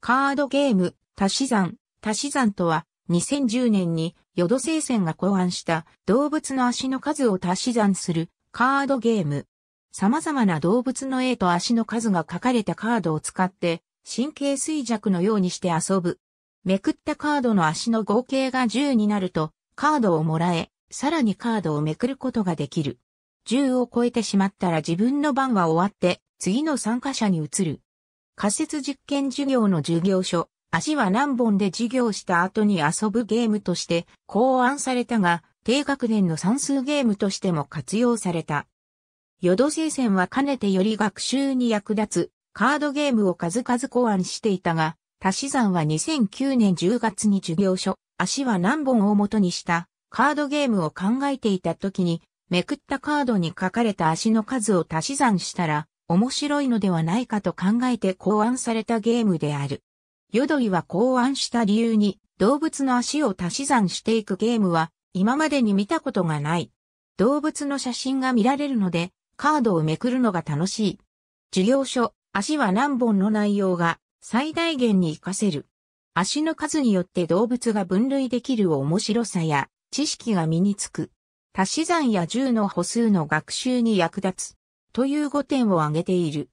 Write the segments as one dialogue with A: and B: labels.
A: カードゲーム、足し算、足し算とは、2010年に、ヨド聖戦が考案した動物の足の数を足し算するカードゲーム。様々な動物の絵と足の数が書かれたカードを使って、神経衰弱のようにして遊ぶ。めくったカードの足の合計が10になると、カードをもらえ、さらにカードをめくることができる。10を超えてしまったら自分の番が終わって、次の参加者に移る。仮説実験授業の授業書、足は何本で授業した後に遊ぶゲームとして考案されたが、低学年の算数ゲームとしても活用された。ヨド聖戦はかねてより学習に役立つカードゲームを数々考案していたが、足し算は2009年10月に授業書、足は何本を元にしたカードゲームを考えていた時に、めくったカードに書かれた足の数を足し算したら、面白いのではないかと考えて考案されたゲームである。ヨドりは考案した理由に動物の足を足し算していくゲームは今までに見たことがない。動物の写真が見られるのでカードをめくるのが楽しい。授業書、足は何本の内容が最大限に活かせる。足の数によって動物が分類できる面白さや知識が身につく。足し算や銃の歩数の学習に役立つ。という5点を挙げている。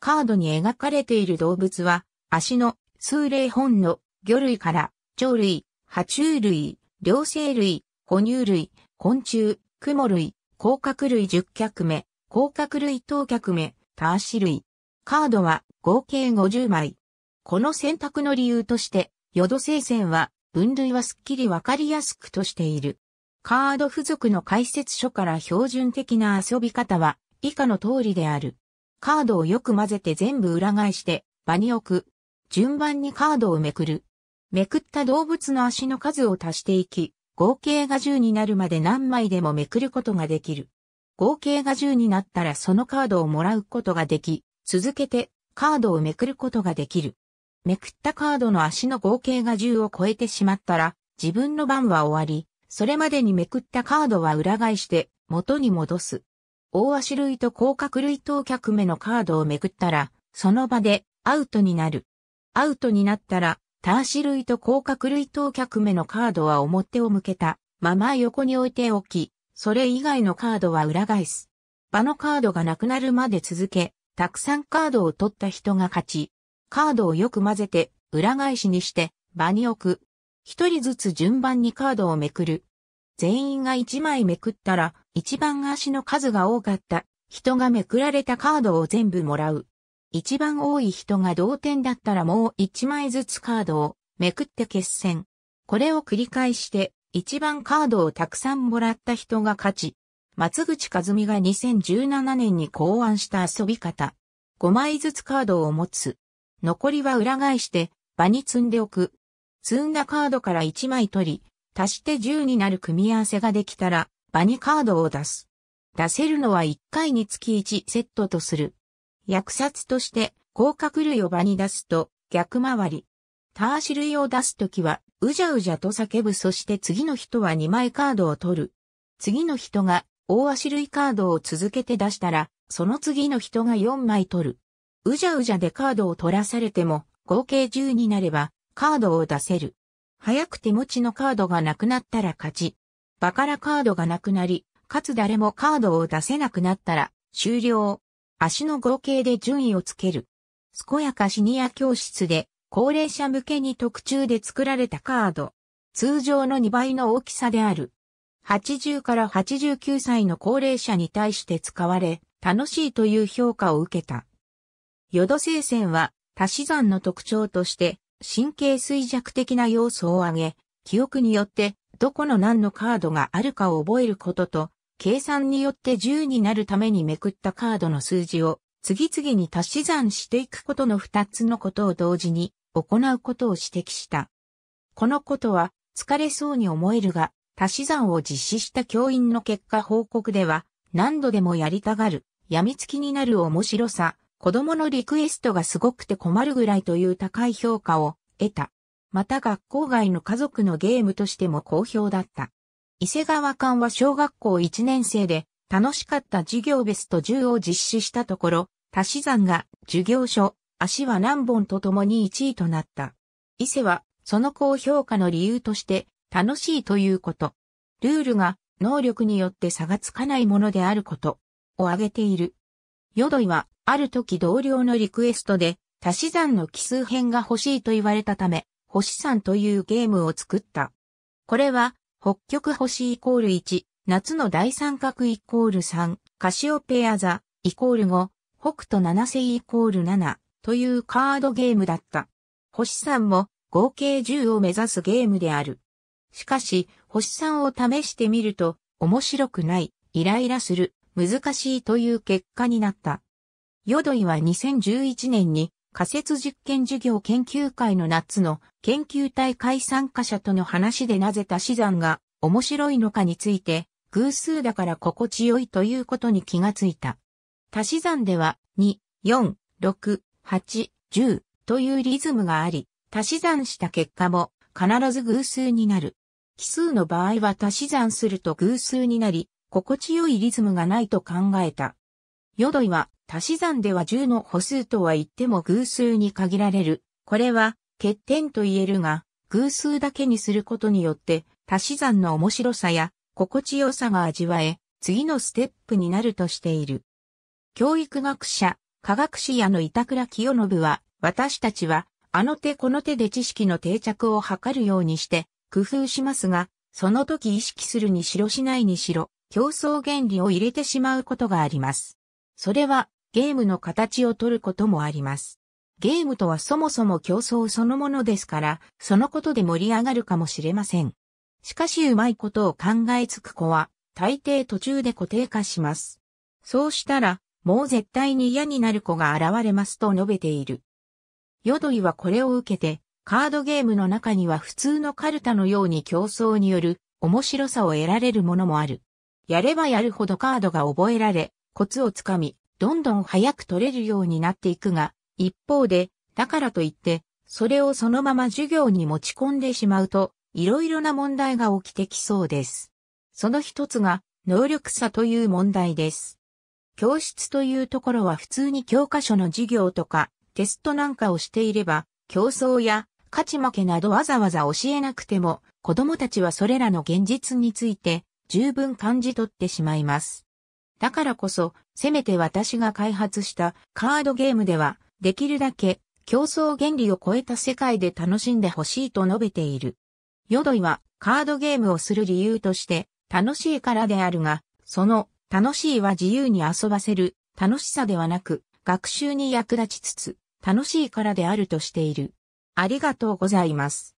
A: カードに描かれている動物は、足の数例本の魚類から鳥類、爬虫類、両生類、哺乳類、昆虫、蜘蛛類、甲殻類10脚目、甲殻類等脚目、ターシ類。カードは合計50枚。この選択の理由として、ヨド聖戦は分類はすっきりわかりやすくとしている。カード付属の解説書から標準的な遊び方は以下の通りである。カードをよく混ぜて全部裏返して場に置く。順番にカードをめくる。めくった動物の足の数を足していき、合計が10になるまで何枚でもめくることができる。合計が10になったらそのカードをもらうことができ、続けてカードをめくることができる。めくったカードの足の合計が10を超えてしまったら、自分の番は終わり、それまでにめくったカードは裏返して元に戻す。大足類と甲角類等脚目のカードをめくったら、その場でアウトになる。アウトになったら、ターシ類と甲角類等脚目のカードは表を向けたまま横に置いておき、それ以外のカードは裏返す。場のカードがなくなるまで続け、たくさんカードを取った人が勝ち。カードをよく混ぜて、裏返しにして、場に置く。一人ずつ順番にカードをめくる。全員が一枚めくったら、一番足の数が多かった人がめくられたカードを全部もらう。一番多い人が同点だったらもう一枚ずつカードをめくって決戦。これを繰り返して一番カードをたくさんもらった人が勝ち。松口和美が2017年に考案した遊び方。5枚ずつカードを持つ。残りは裏返して場に積んでおく。積んだカードから1枚取り、足して10になる組み合わせができたら場にカードを出す。出せるのは1回につき1セットとする。薬殺として広角類を場に出すと逆回り。ターシ類を出すときはうじゃうじゃと叫ぶそして次の人は2枚カードを取る。次の人が大足類カードを続けて出したらその次の人が4枚取る。うじゃうじゃでカードを取らされても合計10になればカードを出せる。早く手持ちのカードがなくなったら勝ち。バカラカードがなくなり、かつ誰もカードを出せなくなったら、終了。足の合計で順位をつける。健やかシニア教室で、高齢者向けに特注で作られたカード。通常の2倍の大きさである。80から89歳の高齢者に対して使われ、楽しいという評価を受けた。ヨド聖戦は、足し算の特徴として、神経衰弱的な要素を挙げ、記憶によってどこの何のカードがあるかを覚えることと、計算によって10になるためにめくったカードの数字を次々に足し算していくことの2つのことを同時に行うことを指摘した。このことは疲れそうに思えるが、足し算を実施した教員の結果報告では、何度でもやりたがる、やみつきになる面白さ、子供のリクエストがすごくて困るぐらいという高い評価を得た。また学校外の家族のゲームとしても好評だった。伊勢川館は小学校1年生で楽しかった授業ベスト10を実施したところ、足し算が授業書、足は何本とともに1位となった。伊勢はその高評価の理由として楽しいということ。ルールが能力によって差がつかないものであること。を挙げている。ヨドイは、ある時同僚のリクエストで、足し算の奇数編が欲しいと言われたため、星さんというゲームを作った。これは、北極星イコール1、夏の大三角イコール3、カシオペア座イコール5、北斗七星イコール7というカードゲームだった。星さんも合計10を目指すゲームである。しかし、星さんを試してみると、面白くない、イライラする、難しいという結果になった。ヨドイは2011年に仮説実験事業研究会の夏の研究大会参加者との話でなぜ足し算が面白いのかについて、偶数だから心地よいということに気がついた。足し算では2、4、6、8、10というリズムがあり、足し算した結果も必ず偶数になる。奇数の場合は足し算すると偶数になり、心地よいリズムがないと考えた。ヨドイは足し算では10の歩数とは言っても偶数に限られる。これは欠点と言えるが、偶数だけにすることによって足し算の面白さや心地よさが味わえ、次のステップになるとしている。教育学者、科学史屋の板倉清信は、私たちは、あの手この手で知識の定着を図るようにして、工夫しますが、その時意識するにしろしないにしろ、競争原理を入れてしまうことがあります。それは、ゲームの形をとることもあります。ゲームとはそもそも競争そのものですから、そのことで盛り上がるかもしれません。しかしうまいことを考えつく子は、大抵途中で固定化します。そうしたら、もう絶対に嫌になる子が現れますと述べている。ヨドイはこれを受けて、カードゲームの中には普通のカルタのように競争による面白さを得られるものもある。やればやるほどカードが覚えられ、コツをつかみ、どんどん早く取れるようになっていくが、一方で、だからといって、それをそのまま授業に持ち込んでしまうと、いろいろな問題が起きてきそうです。その一つが、能力差という問題です。教室というところは普通に教科書の授業とか、テストなんかをしていれば、競争や勝ち負けなどわざわざ教えなくても、子供たちはそれらの現実について十分感じ取ってしまいます。だからこそ、せめて私が開発したカードゲームでは、できるだけ競争原理を超えた世界で楽しんでほしいと述べている。ヨドイはカードゲームをする理由として、楽しいからであるが、その楽しいは自由に遊ばせる楽しさではなく、学習に役立ちつつ、楽しいからであるとしている。ありがとうございます。